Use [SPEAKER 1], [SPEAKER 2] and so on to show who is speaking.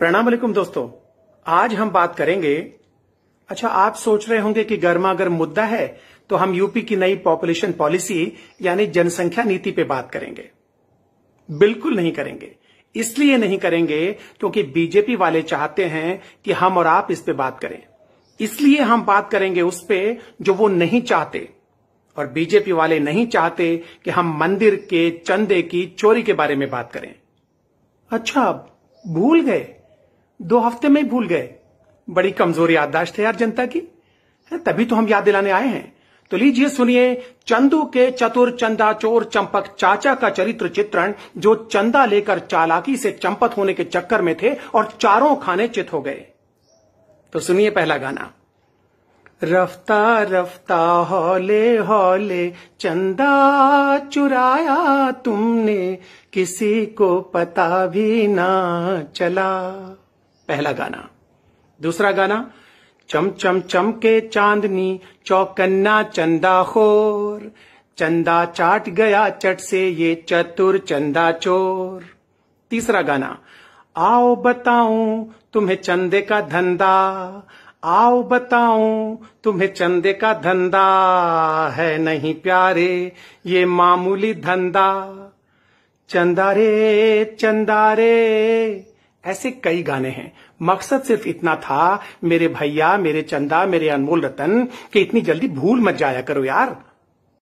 [SPEAKER 1] प्रणाम वालेकुम दोस्तों आज हम बात करेंगे अच्छा आप सोच रहे होंगे कि गर्मा गर्म मुद्दा है तो हम यूपी की नई पॉपुलेशन पॉलिसी यानी जनसंख्या नीति पे बात करेंगे बिल्कुल नहीं करेंगे इसलिए नहीं करेंगे क्योंकि बीजेपी वाले चाहते हैं कि हम और आप इस पे बात करें इसलिए हम बात करेंगे उस पे जो वो नहीं चाहते और बीजेपी वाले नहीं चाहते कि हम मंदिर के चंदे की चोरी के बारे में बात करें अच्छा भूल गए दो हफ्ते में भूल गए बड़ी कमजोर याददाश्त है यार जनता की तभी तो हम याद दिलाने आए हैं तो लीजिए सुनिए चंदू के चतुर चंदा चोर चंपक चाचा का चरित्र चित्रण जो चंदा लेकर चालाकी से चंपत होने के चक्कर में थे और चारों खाने चित हो गए तो सुनिए पहला गाना रफ्ता रफ्ता हौले हौले चंदा चुराया तुमने किसी को पता भी ना चला पहला गाना दूसरा गाना चम चम चम के चांदनी चौकन्ना चंदा खोर चंदा चाट गया चट से ये चतुर चंदा चोर तीसरा गाना आओ बताऊं तुम्हें चंदे का धंधा आओ बताऊं तुम्हें चंदे का धंधा है नहीं प्यारे ये मामूली धंधा चंदा रे चंदा रे ऐसे कई गाने हैं मकसद सिर्फ इतना था मेरे भैया मेरे चंदा मेरे अनमोल रतन कि इतनी जल्दी भूल मत जाया करो यार